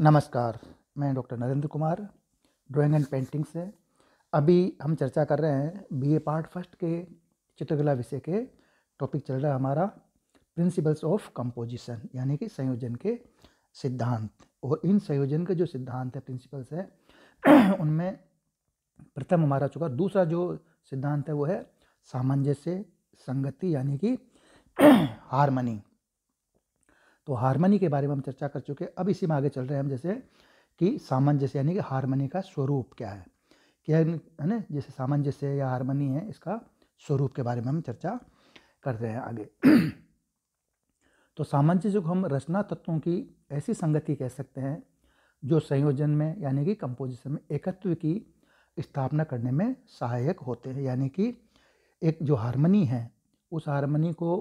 नमस्कार मैं doctor Narendra Kumar drawing and painting से अभी हम चर्चा कर रहे हैं बीए पार्ट फर्स्ट के चित्रकला विषय के टॉपिक चल रहा है हमारा प्रिंसिपल्स ऑफ कंपोजिशन यानी कि संयोजन के सिद्धांत और इन संयोजन के जो सिद्धांत है प्रिंसिपल्स है उनमें प्रथम हमारा चुका दूसरा जो सिद्धांत है वो है सामंजस्य संगति यानी कि हारमनी तो हारमनी के बारे में हम चर्चा कर चुके हैं अब इसी में आगे चल रहे हैं हम जैसे कि सामंजस्य यानी कि हारमनी का स्वरूप क्या है क्या है ना जैसे सामंजस्य या हारमनी है इसका स्वरूप के बारे में हम चर्चा कर रहे हैं आगे तो सामंजस्य को हम रचना तत्वों की ऐसी संगति कह सकते हैं जो संयोजन में यानी कि कंपोजिशन में एकत्व की स्थापना करने में सहायक होते हैं यानी कि एक जो हारमनी है उस हारमनी को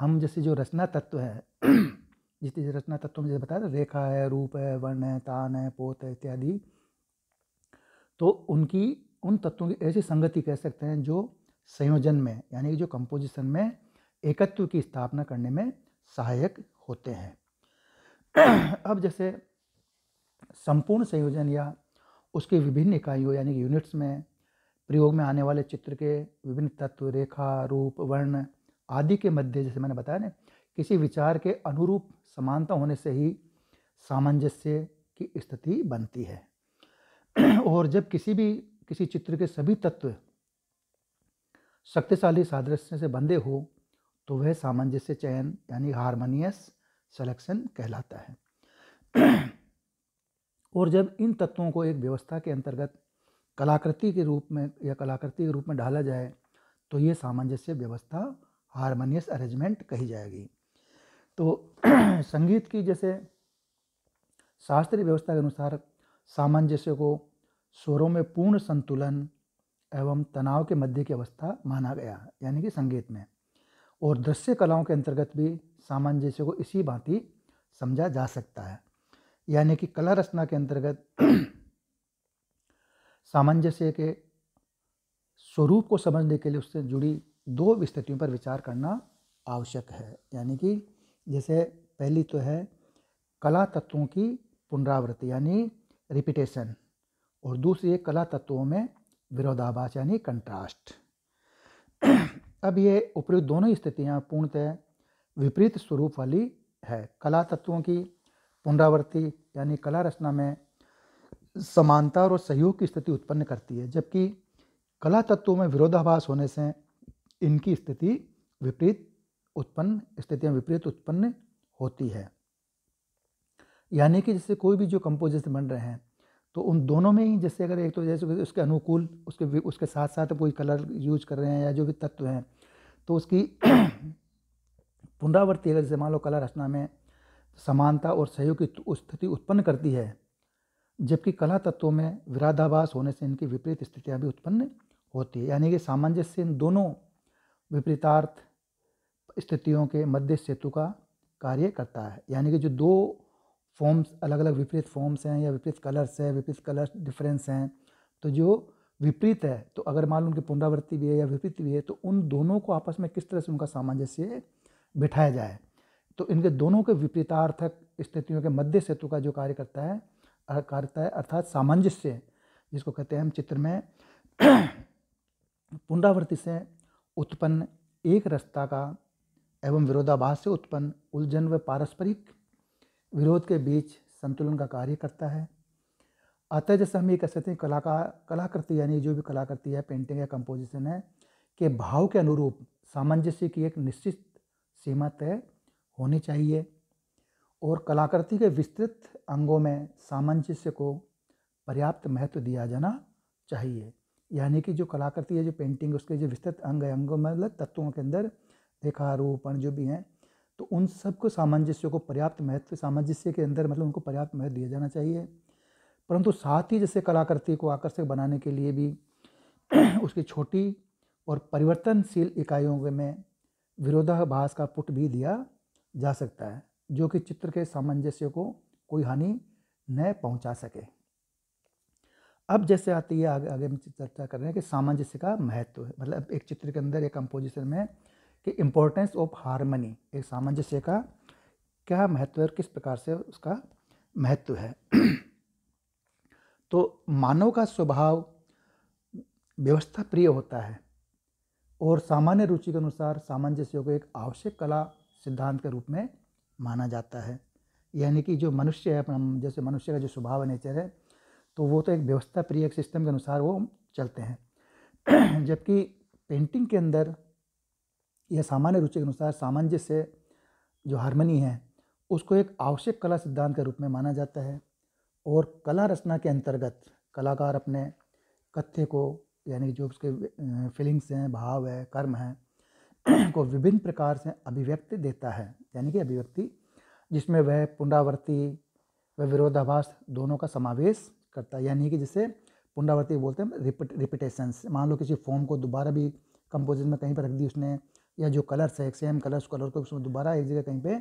हम जैसे जो रचना तत्व है जितनी रचना तत्वों में जैसे बताया था रेखा है रूप है वर्ण है तान है पोत है इत्यादि तो उनकी उन तत्वों की ऐसी संगति कह सकते हैं जो संयोजन में यानी कि जो कंपोजिशन में एकत्व की स्थापना करने में सहायक होते हैं अब जैसे संपूर्ण संयोजन या उसके विभिन्न इकाइयों यानी कि यूनिट्स में प्रयोग में आने वाले चित्र के विभिन्न तत्व रेखा रूप वर्ण आदि के मध्य जैसे मैंने बताया ना किसी विचार के अनुरूप समानता होने से ही सामंजस्य की स्थिति बनती है और जब किसी भी किसी चित्र के सभी तत्व शक्तिशाली सादृश्य से बंधे हो तो वह सामंजस्य चयन यानी हारमोनियस सेलेक्शन कहलाता है और जब इन तत्वों को एक व्यवस्था के अंतर्गत कलाकृति के रूप में या कलाकृति के रूप में ढाला जाए तो ये सामंजस्य व्यवस्था हारमोनियस अरेंजमेंट कही जाएगी तो संगीत की जैसे शास्त्रीय व्यवस्था के अनुसार सामंजस्य को स्वरों में पूर्ण संतुलन एवं तनाव के मध्य की अवस्था माना गया यानी कि संगीत में और दृश्य कलाओं के अंतर्गत भी सामंजस्य को इसी भांति समझा जा सकता है यानी कि कला रचना के अंतर्गत सामंजस्य के स्वरूप को समझने के लिए उससे जुड़ी दो स्थितियों पर विचार करना आवश्यक है यानी कि जैसे पहली तो है कला तत्वों की पुनरावृत्ति यानी रिपीटेशन और दूसरी है कला तत्वों में विरोधाभास यानी कंट्रास्ट अब ये उपयुक्त दोनों स्थितियाँ पूर्णतः विपरीत स्वरूप वाली है कला तत्वों की पुनरावृत्ति यानी कला रचना में समानता और सहयोग की स्थिति उत्पन्न करती है जबकि कला तत्वों में विरोधाभास होने से इनकी स्थिति विपरीत उत्पन्न स्थितियाँ विपरीत उत्पन्न होती है यानी कि जैसे कोई भी जो कंपोजिशन बन रहे हैं तो उन दोनों में ही जैसे अगर एक तो जैसे उसके अनुकूल उसके उसके साथ साथ कोई कलर यूज कर रहे हैं या जो भी तत्व हैं तो उसकी पुनरावृत्ति अगर जैसे मान लो कला रचना में समानता और सहयोग की तो स्थिति उत्पन्न करती है जबकि कला तत्वों में विराधाभास होने से इनकी विपरीत स्थितियाँ भी उत्पन्न होती है यानी कि सामंजस्य इन दोनों विपरीतार्थ स्थितियों के मध्य सेतु का कार्य करता है यानी कि जो दो फॉर्म्स अलग अलग विपरीत फॉर्म्स हैं या विपरीत कलर्स हैं विपरीत कलर्स डिफरेंस हैं तो जो विपरीत है तो अगर मान लो उनकी पुनरावृत्ति भी है या विपरीत भी है तो उन दोनों को आपस में किस तरह से उनका सामंजस्य बिठाया जाए तो इनके दोनों के विपरीतार्थक स्थितियों के मध्य सेतु का जो कार्य करता है करता है अर्थात सामंजस्य जिसको कहते हैं हम चित्र में पुनरावृत्ति से उत्पन्न एक रस्ता का एवं विरोधाभास से उत्पन्न उलझन व पारस्परिक विरोध के बीच संतुलन का कार्य करता है अतः जैसे हम ये कह सकते हैं कलाकार कलाकृति यानी जो भी कलाकृति है पेंटिंग या कंपोजिशन है के भाव के अनुरूप सामंजस्य की एक निश्चित सीमा तय होनी चाहिए और कलाकृति के विस्तृत अंगों में सामंजस्य को पर्याप्त महत्व दिया जाना चाहिए यानी कि जो कलाकृति है जो पेंटिंग उसके जो विस्तृत अंग है अंगों मतलब तत्वों के अंदर रेखारोपण जो भी हैं तो उन सबको सामंजस्य को पर्याप्त महत्व सामंजस्य के अंदर मतलब उनको पर्याप्त महत्व दिया जाना चाहिए परंतु साथ ही जैसे कलाकृति को आकर्षक बनाने के लिए भी उसकी छोटी और परिवर्तनशील इकाइयों में विरोधाभास का पुट भी दिया जा सकता है जो कि चित्र के सामंजस्य को कोई हानि न पहुंचा सके अब जैसे आती है आगे आगे हम चर्चा कर रहे हैं कि सामंजस्य का महत्व है मतलब एक चित्र के अंदर एक कंपोजिशन में कि इम्पोर्टेंस ऑफ हारमनी एक सामंजस्य का क्या महत्व है किस प्रकार से उसका महत्व है तो मानव का स्वभाव व्यवस्था प्रिय होता है और सामान्य रुचि के अनुसार सामंजस्य को एक आवश्यक कला सिद्धांत के रूप में माना जाता है यानी कि जो मनुष्य है अपना जैसे मनुष्य का जो स्वभाव है नेचर है तो वो तो एक व्यवस्था प्रिय एक सिस्टम के अनुसार वो चलते हैं जबकि पेंटिंग के अंदर यह सामान्य रुचि के अनुसार सामंजस्य जो हारमनी है उसको एक आवश्यक कला सिद्धांत के रूप में माना जाता है और कला रचना के अंतर्गत कलाकार अपने कथ्य को यानी जो उसके फीलिंग्स हैं भाव है कर्म है को विभिन्न प्रकार से अभिव्यक्ति देता है यानी कि अभिव्यक्ति जिसमें वह पुनरावृत्ति व विरोधाभास दोनों का समावेश करता है यानी कि जिसे पुनरावृत्ति बोलते हैं रिपिटेशन रिपीटेशंस मान लो किसी फॉर्म को दोबारा भी कंपोजिशन में कहीं पर रख दी उसने या जो कलर्स है सेम कलर्स कलर को उसमें दोबारा एक जगह कहीं पे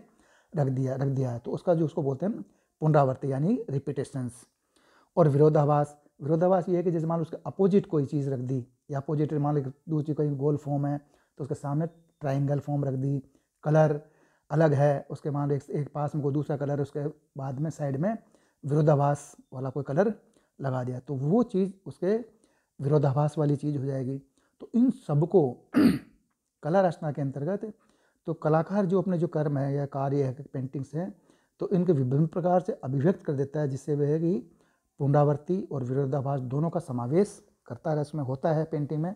रख दिया रख दिया है तो उसका जो उसको बोलते हैं पुनरावर्ती यानी रिपीटेशंस और विरोधाभास विरोधाभास ये है कि जैसे मान लो उसके अपोजिट कोई चीज़ रख दी या अपोजिट मान लो दूसरी कोई गोल फॉर्म है तो उसके सामने ट्राइंगल फॉर्म रख दी कलर अलग है उसके मान लो एक, एक पास में कोई दूसरा कलर उसके बाद में साइड में विरोधाभास वाला कोई कलर लगा दिया तो वो चीज़ उसके विरोधाभास वाली चीज़ हो जाएगी तो इन सबको कला रचना के अंतर्गत तो कलाकार जो अपने जो कर्म है या कार्य है पेंटिंग्स हैं तो इनके विभिन्न प्रकार से अभिव्यक्त कर देता है जिससे वह कि पुनरावृत्ति और विरोधाभास दोनों का समावेश करता है उसमें होता है पेंटिंग में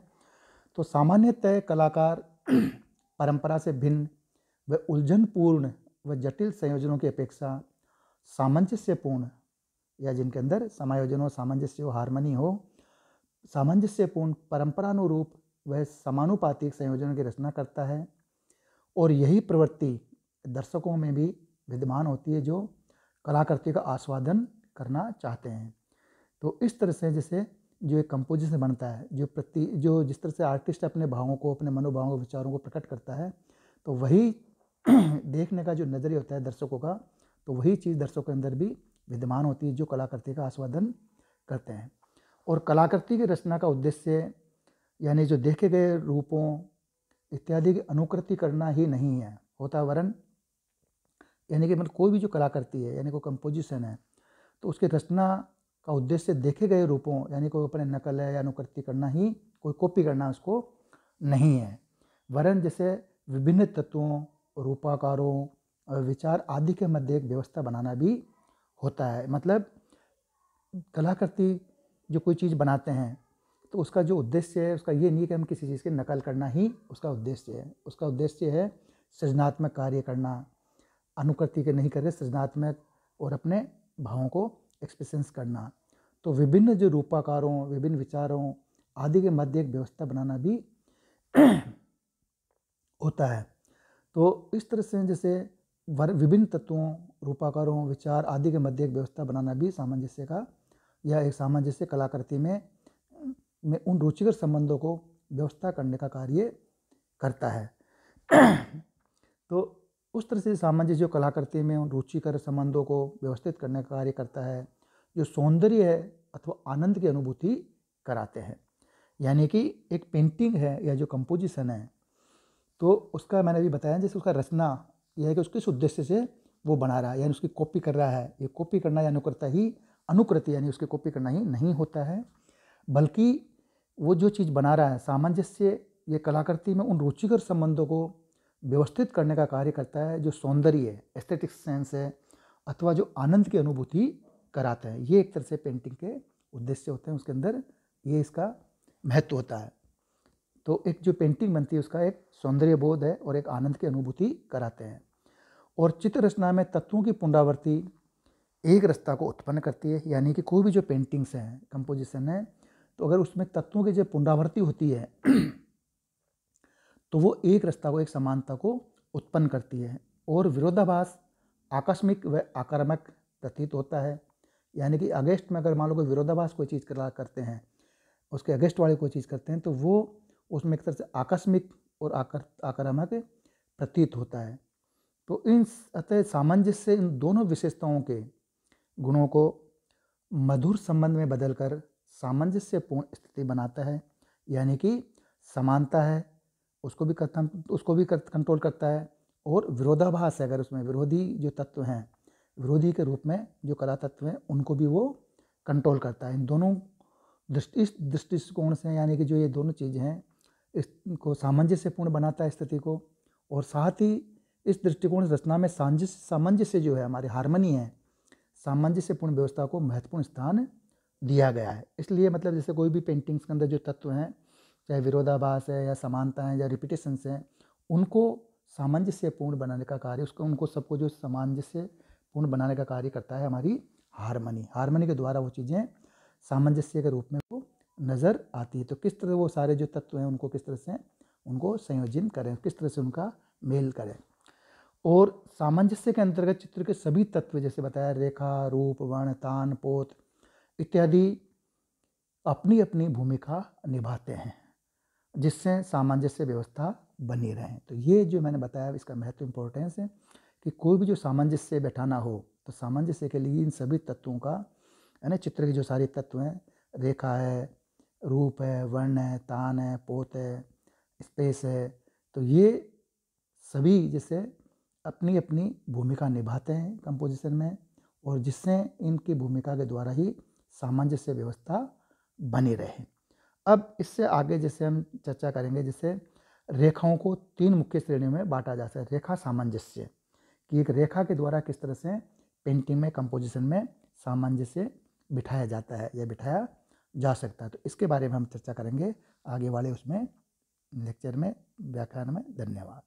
तो सामान्यतः कलाकार परंपरा से भिन्न व उलझनपूर्ण व जटिल संयोजनों की अपेक्षा सामंजस्यपूर्ण या जिनके अंदर समायोजन हो सामंजस्य हो हारमनी हो सामंजस्यपूर्ण परंपरानुरूप वह समानुपातिक संयोजनों की रचना करता है और यही प्रवृत्ति दर्शकों में भी विद्यमान होती है जो कलाकृति का आस्वादन करना चाहते हैं तो इस तरह से जैसे जो एक कंपोजिशन बनता है जो प्रति जो जिस तरह से आर्टिस्ट अपने भावों को अपने मनोभावों को विचारों को प्रकट करता है तो वही देखने का जो नज़रिया होता है दर्शकों का तो वही चीज़ दर्शकों के अंदर भी विद्यमान होती है जो कलाकृति का आस्वादन करते हैं और कलाकृति की रचना का उद्देश्य यानी जो देखे गए रूपों इत्यादि की अनुकृति करना ही नहीं है होता वरण यानी कि मतलब कोई भी जो कला करती है यानी कोई कंपोजिशन है तो उसके रचना का उद्देश्य देखे गए रूपों यानी कोई अपने नकल है या अनुकृति करना ही कोई कॉपी करना उसको नहीं है वरण जैसे विभिन्न तत्वों रूपाकारों विचार आदि के मध्य एक व्यवस्था बनाना भी होता है मतलब कलाकृति जो कोई चीज़ बनाते हैं तो उसका जो उद्देश्य है उसका ये नहीं कि हम किसी चीज़ की नकल करना ही उसका उद्देश्य है उसका उद्देश्य है सृजनात्मक कार्य करना अनुकृति के नहीं करके सृजनात्मक और अपने भावों को एक्सप्रेसेंस करना तो विभिन्न जो रूपाकारों विभिन्न विचारों आदि के मध्य एक व्यवस्था बनाना भी होता है तो इस तरह से जैसे विभिन्न तत्वों रूपाकारों विचार आदि के मध्य एक व्यवस्था बनाना भी सामंजस्य का या एक सामंजस्य कलाकृति में में उन रुचिकर संबंधों को व्यवस्था करने का कार्य करता है तो उस तरह से सामाजिक जो कलाकृति में उन रुचिकर संबंधों को व्यवस्थित करने का कार्य करता है जो सौंदर्य है अथवा आनंद की अनुभूति कराते हैं यानी कि एक पेंटिंग है या जो कंपोजिशन है तो उसका मैंने अभी बताया जैसे उसका रचना यह है कि उसके उद्देश्य से वो बना रहा है यानी उसकी कॉपी कर रहा है ये कॉपी करना या अनुकृता ही अनुकृति यानी उसकी कॉपी करना ही नहीं होता है बल्कि वो जो चीज़ बना रहा है सामंजस्य ये कलाकृति में उन रुचिकर संबंधों को व्यवस्थित करने का कार्य करता है जो सौंदर्य है एस्थेटिक सेंस है अथवा जो आनंद की अनुभूति कराता है ये एक तरह से पेंटिंग के उद्देश्य होते हैं उसके अंदर ये इसका महत्व होता है तो एक जो पेंटिंग बनती है उसका एक सौंदर्य बोध है और एक आनंद की अनुभूति कराते हैं और चित्र रचना में तत्वों की पुनरावृत्ति एक रस्ता को उत्पन्न करती है यानी कि कोई भी जो पेंटिंग्स हैं कंपोजिशन है तो अगर उसमें तत्वों की जब पुनरावृत्ति होती है तो वो एक रस्ता को एक समानता को उत्पन्न करती है और विरोधाभास आकस्मिक व आक्रामक प्रतीत होता है यानी कि अगेंस्ट में अगर मान लो कोई विरोधाभास कोई चीज़ करा करते हैं उसके अगेंस्ट वाले कोई चीज़ करते हैं तो वो उसमें एक तरह से आकस्मिक और आकर आक्रामक प्रतीत होता है तो इन अतः सामंजस्य इन दोनों विशेषताओं के गुणों को मधुर संबंध में बदलकर सामंजस्यपूर्ण स्थिति बनाता है यानी कि समानता है उसको भी करता उसको भी कंट्रोल करता है और विरोधाभास है अगर उसमें विरोधी जो तत्व हैं विरोधी के रूप में जो कला तत्व हैं उनको भी वो कंट्रोल करता है इन दोनों दृष्टि दृष्टिकोण से यानी कि जो ये दोनों चीज़ें हैं इसको सामंजस्यपूर्ण बनाता है स्थिति को और साथ ही इस दृष्टिकोण रचना में सांझ सामंजस्य जो है हमारे हारमनी है सामंजस्यपूर्ण व्यवस्था को महत्वपूर्ण स्थान दिया गया है इसलिए मतलब जैसे कोई भी पेंटिंग्स के अंदर जो तत्व हैं चाहे विरोधाभास है या समानता है या रिपीटेशंस हैं उनको सामंजस्यपूर्ण बनाने का कार्य उसको उनको सबको जो सामंजस्यपूर्ण बनाने का कार्य करता है हमारी हारमनी हारमनी के द्वारा वो चीज़ें सामंजस्य के रूप में वो नज़र आती है तो किस तरह वो सारे जो तत्व हैं उनको किस तरह से उनको संयोजन करें किस तरह से उनका मेल करें और सामंजस्य के अंतर्गत चित्र के सभी तत्व जैसे बताया रेखा रूप वर्ण तान पोत इत्यादि अपनी अपनी भूमिका निभाते हैं जिससे सामंजस्य व्यवस्था बनी रहे तो ये जो मैंने बताया इसका महत्व इम्पोर्टेंस है कि कोई भी जो सामंजस्य बैठाना हो तो सामंजस्य के लिए इन सभी तत्वों का यानी चित्र के जो सारे तत्व हैं रेखा है रूप है वर्ण है तान है पोत है स्पेस है तो ये सभी जैसे अपनी अपनी भूमिका निभाते हैं कंपोजिशन में और जिससे इनकी भूमिका के द्वारा ही सामंजस्य व्यवस्था बनी रहे अब इससे आगे जैसे हम चर्चा करेंगे जैसे रेखाओं को तीन मुख्य श्रेणियों में बांटा जा सकता है रेखा सामंजस्य कि एक रेखा के द्वारा किस तरह से पेंटिंग में कंपोजिशन में सामंजस्य बिठाया जाता है या बिठाया जा सकता है तो इसके बारे में हम चर्चा करेंगे आगे वाले उसमें लेक्चर में व्याख्यान में धन्यवाद